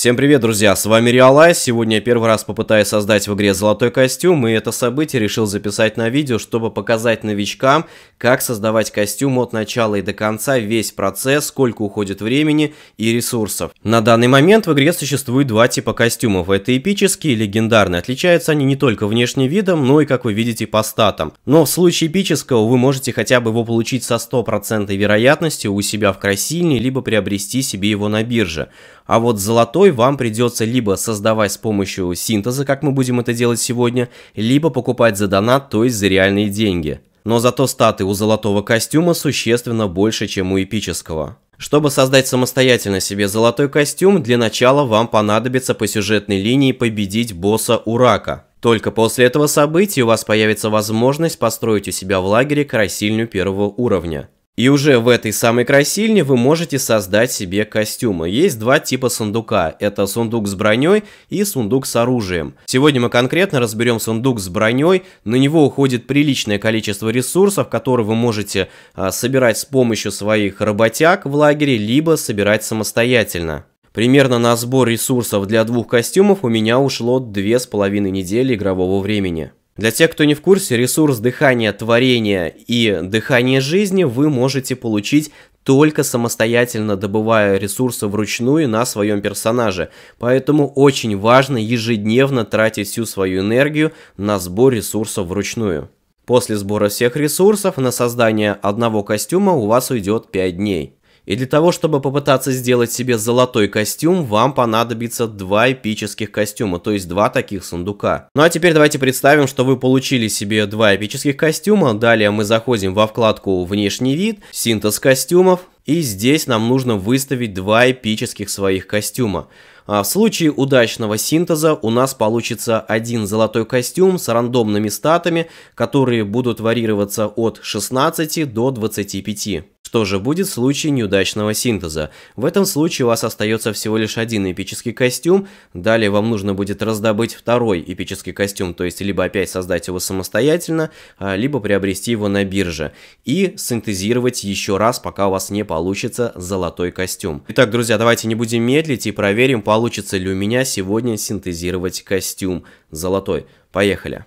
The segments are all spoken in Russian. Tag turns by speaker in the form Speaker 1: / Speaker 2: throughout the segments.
Speaker 1: Всем привет, друзья, с вами Реалайз. Сегодня я первый раз попытаюсь создать в игре золотой костюм, и это событие решил записать на видео, чтобы показать новичкам, как создавать костюм от начала и до конца, весь процесс, сколько уходит времени и ресурсов. На данный момент в игре существует два типа костюмов. Это эпические и легендарные. Отличаются они не только внешним видом, но и, как вы видите, по статам. Но в случае эпического вы можете хотя бы его получить со 100% вероятностью у себя в красильне, либо приобрести себе его на бирже. А вот золотой вам придется либо создавать с помощью синтеза, как мы будем это делать сегодня, либо покупать за донат, то есть за реальные деньги. Но зато статы у золотого костюма существенно больше, чем у эпического. Чтобы создать самостоятельно себе золотой костюм, для начала вам понадобится по сюжетной линии победить босса Урака. Только после этого события у вас появится возможность построить у себя в лагере красильню первого уровня. И уже в этой самой красильне вы можете создать себе костюмы. Есть два типа сундука. Это сундук с броней и сундук с оружием. Сегодня мы конкретно разберем сундук с броней. На него уходит приличное количество ресурсов, которые вы можете а, собирать с помощью своих работяг в лагере, либо собирать самостоятельно. Примерно на сбор ресурсов для двух костюмов у меня ушло 2,5 недели игрового времени. Для тех, кто не в курсе, ресурс дыхания творения и дыхания жизни вы можете получить только самостоятельно добывая ресурсы вручную на своем персонаже. Поэтому очень важно ежедневно тратить всю свою энергию на сбор ресурсов вручную. После сбора всех ресурсов на создание одного костюма у вас уйдет 5 дней. И для того, чтобы попытаться сделать себе золотой костюм, вам понадобится два эпических костюма, то есть два таких сундука. Ну а теперь давайте представим, что вы получили себе два эпических костюма. Далее мы заходим во вкладку «Внешний вид», «Синтез костюмов». И здесь нам нужно выставить два эпических своих костюма. А, в случае удачного синтеза у нас получится один золотой костюм с рандомными статами, которые будут варьироваться от 16 до 25. Что же будет в случае неудачного синтеза? В этом случае у вас остается всего лишь один эпический костюм, далее вам нужно будет раздобыть второй эпический костюм, то есть либо опять создать его самостоятельно, а, либо приобрести его на бирже, и синтезировать еще раз, пока у вас не получится золотой костюм. Итак, друзья, давайте не будем медлить и проверим, получится ли у меня сегодня синтезировать костюм золотой. Поехали!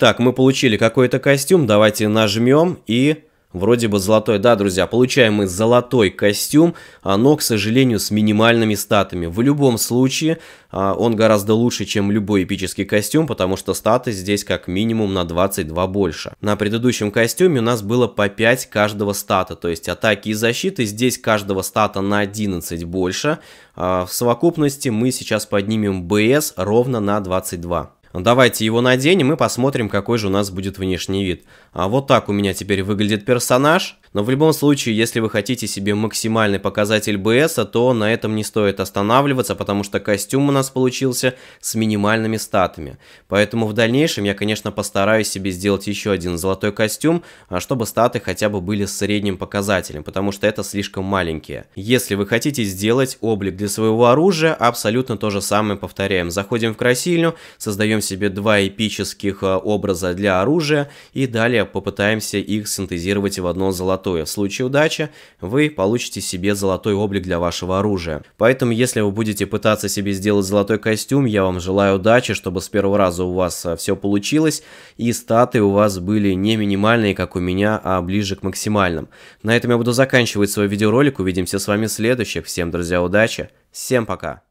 Speaker 1: Так, мы получили какой-то костюм, давайте нажмем и... Вроде бы золотой, да, друзья, получаем мы золотой костюм, а, но, к сожалению, с минимальными статами. В любом случае, а, он гораздо лучше, чем любой эпический костюм, потому что статы здесь как минимум на 22 больше. На предыдущем костюме у нас было по 5 каждого стата, то есть атаки и защиты здесь каждого стата на 11 больше. А, в совокупности мы сейчас поднимем БС ровно на 22. Ну, давайте его наденем и посмотрим, какой же у нас будет внешний вид. А вот так у меня теперь выглядит персонаж. Но в любом случае, если вы хотите себе максимальный показатель БС, то на этом не стоит останавливаться, потому что костюм у нас получился с минимальными статами. Поэтому в дальнейшем я, конечно, постараюсь себе сделать еще один золотой костюм, а чтобы статы хотя бы были с средним показателем, потому что это слишком маленькие. Если вы хотите сделать облик для своего оружия, абсолютно то же самое повторяем. Заходим в красильню, создаем возьмем себе два эпических э, образа для оружия и далее попытаемся их синтезировать в одно золотое. В случае удачи вы получите себе золотой облик для вашего оружия. Поэтому, если вы будете пытаться себе сделать золотой костюм, я вам желаю удачи, чтобы с первого раза у вас э, все получилось и статы у вас были не минимальные, как у меня, а ближе к максимальным. На этом я буду заканчивать свой видеоролик. Увидимся с вами в следующих. Всем, друзья, удачи. Всем пока.